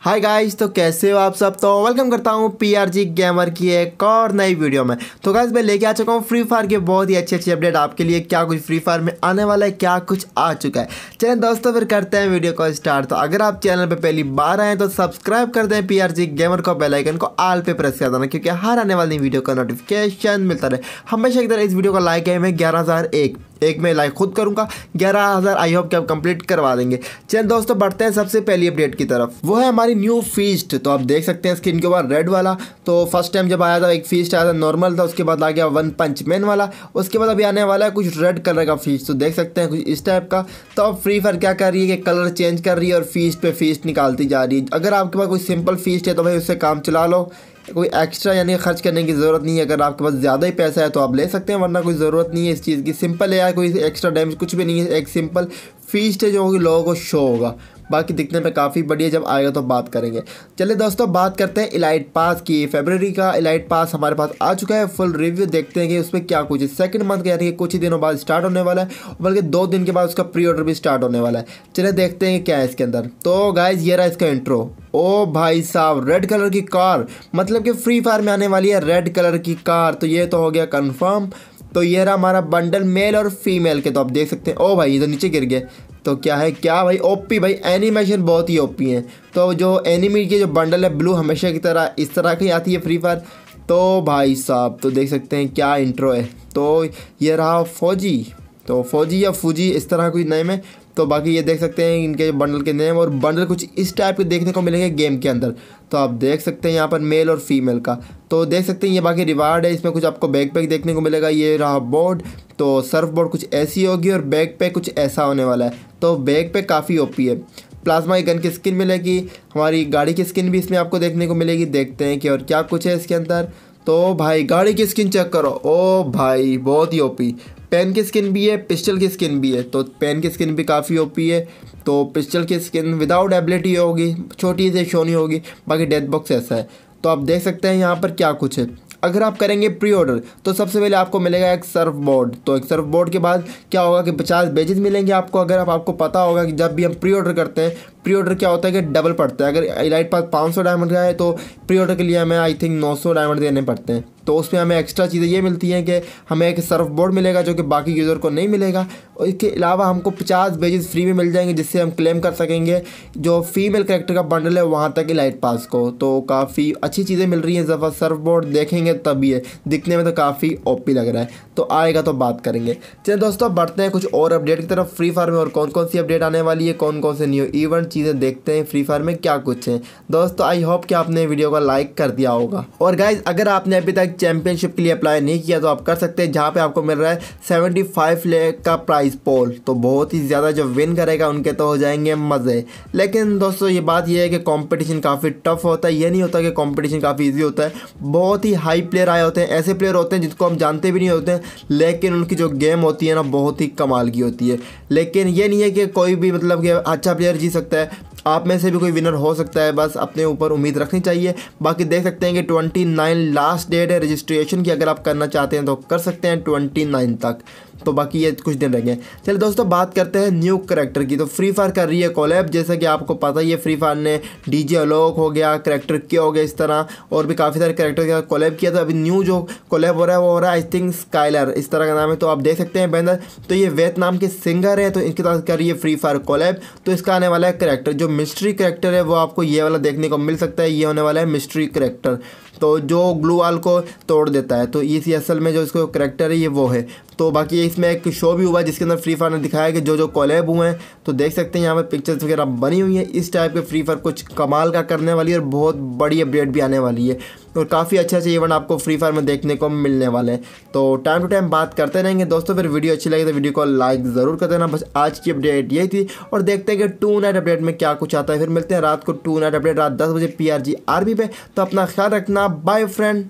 hi guys तो कैसे हो आप सब तो वेलकम करता हूँ पीआरजी गेमर की एक और नई वीडियो में तो गाइस मैं लेके आ चुका हूँ फ्री फायर के बहुत ही अच्छे अच्छे अपडेट आपके लिए क्या कुछ फ्री फायर में आने वाला है क्या कुछ आ चुका है चलिए दोस्तों फिर करते हैं वीडियो को स्टार्ट तो अगर आप चैनल पर पहली बार आए तो सब्सक्राइब कर दें पी गेमर को बेलाइकन को आल पे प्रेस कर देना क्योंकि हर आने वाली वीडियो का नोटिफिकेशन मिलता रहे हमेशा एक तरह इस वीडियो का लाइक है मैं ग्यारह एक मैं लाइक खुद करूंगा ग्यारह हज़ार आई होप कि आप कंप्लीट करवा देंगे चल दोस्तों बढ़ते हैं सबसे पहली अपडेट की तरफ वो है हमारी हमारी न्यू फीस्ट तो आप देख सकते हैं स्क्रीन के ऊपर रेड वाला तो फर्स्ट टाइम जब आया था एक फीस्ट आया था नॉर्मल था उसके बाद आ गया वन पंच मैन वाला उसके बाद अभी आने वाला है कुछ रेड कलर का फीस तो देख सकते हैं कुछ इस टाइप का तो अब फ्री फायर क्या कर रही है कि कलर चेंज कर रही है और फीस पे फीस निकालती जा रही है अगर आपके पास कोई सिंपल फीस है तो भाई उससे काम चला लो कोई एक्स्ट्रा यानी खर्च करने की ज़रूरत नहीं है अगर आपके पास ज़्यादा ही पैसा है तो आप ले सकते हैं वरना कोई ज़रूरत नहीं है इस चीज़ की सिंपल है या कोई एक्स्ट्रा डैमेज कुछ भी नहीं है एक सिंपल फीस है जो लोगों को शो होगा बाकी दिखने में काफ़ी बढ़िया जब आएगा तो बात करेंगे चलिए दोस्तों बात करते हैं इलाइट पास की फेबररी का इलाइट पास हमारे पास आ चुका है फुल रिव्यू देखते हैं कि उसमें क्या कुछ है सेकेंड मंथ का यानी कि कुछ ही दिनों बाद स्टार्ट होने वाला है बल्कि दो दिन के बाद उसका प्री ऑर्डर भी स्टार्ट होने वाला है चलिए देखते हैं क्या है इसके अंदर तो गाइज ये रहा इसका इंट्रो ओ भाई साहब रेड कलर की कार मतलब कि फ्री फायर में आने वाली है रेड कलर की कार तो ये तो हो गया कन्फर्म तो ये रहा हमारा बंडल मेल और फीमेल के तो आप देख सकते हैं ओ भाई ये तो नीचे गिर गए तो क्या है क्या भाई ओपी भाई एनिमेशन बहुत ही ओपी तो है तो जो एनिमी के जो बंडल है ब्लू हमेशा की तरह इस तरह की आती है फ्री फायर तो भाई साहब तो देख सकते हैं क्या इंट्रो है तो ये रहा फौजी तो फौजी या फौजी इस तरह कोई नेम है तो बाकी ये देख सकते हैं इनके बंडल के नेम और बंडल कुछ इस टाइप के देखने को मिलेंगे गेम के अंदर तो आप देख सकते हैं यहाँ पर मेल और फीमेल का तो देख सकते हैं ये बाकी रिवार्ड है इसमें कुछ आपको बैक पैक देखने को मिलेगा ये रहा बोर्ड तो सर्फ बोर्ड कुछ ऐसी होगी और बैक पैक कुछ ऐसा होने वाला है तो बैक पैक काफ़ी ओपी है प्लाज्मा गन की स्किन मिलेगी हमारी गाड़ी की स्किन भी इसमें आपको देखने को मिलेगी देखते हैं कि और क्या कुछ है इसके अंदर तो भाई गाड़ी की स्किन चेक करो ओ भाई बहुत ही ओपी पेन की स्किन भी है पिस्टल की स्किन भी है तो पेन की स्किन भी काफ़ी ओपी है तो पिस्टल की स्किन विदाउट एबिलिटी होगी छोटी से शो नहीं होगी बाकी डेथ बॉक्स ऐसा है तो आप देख सकते हैं यहाँ पर क्या कुछ है अगर आप करेंगे प्री ऑर्डर तो सबसे पहले आपको मिलेगा एक सर्फ बोर्ड तो एक सर्फ बोर्ड के बाद क्या होगा कि पचास बेजेस मिलेंगे आपको अगर आप आपको पता होगा कि जब भी हम प्री ऑर्डर करते हैं प्री ऑर्डर क्या होता है कि डबल पड़ता है अगर इलाइट पास पाँच सौ डायमंड का है तो प्री ऑर्डर के लिए हमें आई थिंक नौ सौ डायमंड देने पड़ते हैं तो उसमें हमें एक्स्ट्रा चीज़ें ये मिलती हैं कि हमें एक सर्फ बोर्ड मिलेगा जो कि बाकी यूज़र को नहीं मिलेगा और इसके अलावा हमको पचास बेजेस फ्री में मिल जाएंगे जिससे हम क्लेम कर सकेंगे जो फीमेल करेक्टर का बंडल है वहाँ तक इलाइट पास को तो काफ़ी अच्छी चीज़ें मिल रही हैं ज़बरदस्त सर्फ बोर्ड देखेंगे तभी ये दिखने में तो काफ़ी ओपी लग रहा है तो आएगा तो बात करेंगे चलिए दोस्तों बढ़ते हैं कुछ और अपडेट की तरफ फ्री फायर में और कौन कौन सी अपडेट आने वाली है कौन कौन से न्यू इवेंट चीज़ें देखते हैं फ्री फायर में क्या कुछ है दोस्तों आई होप कि आपने वीडियो को लाइक कर दिया होगा और गाइज अगर आपने अभी तक चैंपियनशिप के लिए अप्लाई नहीं किया तो आप कर सकते हैं जहाँ पर आपको मिल रहा है सेवेंटी फाइव का प्राइस पोल तो बहुत ही ज़्यादा जो विन करेगा उनके तो हो जाएंगे मज़े लेकिन दोस्तों ये बात यह है कि कॉम्पिटिशन काफ़ी टफ होता है ये नहीं होता कि कॉम्पिटिशन कंपटीशन काफ़ी ईजी होता है बहुत ही हाई प्लेयर आए होते हैं ऐसे प्लेयर होते हैं जिनको हम जानते भी नहीं होते हैं लेकिन उनकी जो गेम होती है ना बहुत ही कमाल की होती है लेकिन ये नहीं है कि कोई भी मतलब कि अच्छा प्लेयर जीत सकता है आप में से भी कोई विनर हो सकता है बस अपने ऊपर उम्मीद रखनी चाहिए बाकी देख सकते हैं कि ट्वेंटी नाइन लास्ट डेट है रजिस्ट्रेशन की अगर आप करना चाहते हैं तो कर सकते हैं ट्वेंटी नाइन तक तो बाकी ये कुछ दिन रह गए चलिए दोस्तों बात करते हैं न्यू करेक्टर की तो फ्री फायर कर रही है कॉलेब जैसे कि आपको पता ही है फ्री फायर ने डी जे अलोक हो गया करेक्टर क्या हो गया इस तरह और भी काफ़ी सारे करेक्टर के साथ कॉलेब किया था तो अभी न्यू जो कॉलेब हो रहा है वो हो रहा है आई थिंक स्काइलर इस तरह का नाम है तो आप देख सकते हैं बैनर तो ये वेत नाम के सिंगर है तो इनके साथ कर रही है फ्री फायर कॉलेब तो इसका आने वाला है करेक्टर जो मिस्ट्री करेक्टर है वो आपको ये वाला देखने को मिल सकता है ये होने वाला है मिस्ट्री करेक्टर तो जो ग्लू वाल को तोड़ देता है तो ये असल में जो इसको करेक्टर है ये वो है तो बाकी इसमें एक शो भी हुआ जिसके अंदर फ्री फायर ने दिखाया कि जो जो कॉलेब हुए हैं तो देख सकते हैं यहाँ पर पिक्चर्स वगैरह बनी हुई हैं इस टाइप के फ्री फायर कुछ कमाल का करने वाली है और बहुत बड़ी अपडेट भी आने वाली है और काफ़ी अच्छे अच्छे इवेंट आपको फ्री फायर में देखने को मिलने वाले हैं तो टाइम टू टाइम बात करते रहेंगे दोस्तों फिर वीडियो अच्छी लगी तो वीडियो को लाइक ज़रूर कर देना बस आज की अपडेट यही थी और देखते हैं कि टू नाइट अपडेट में क्या कुछ आता है फिर मिलते हैं रात को टू नाइट अपडेट रात दस बजे पी आर पे तो अपना ख्याल रखना बाय फ्रेंड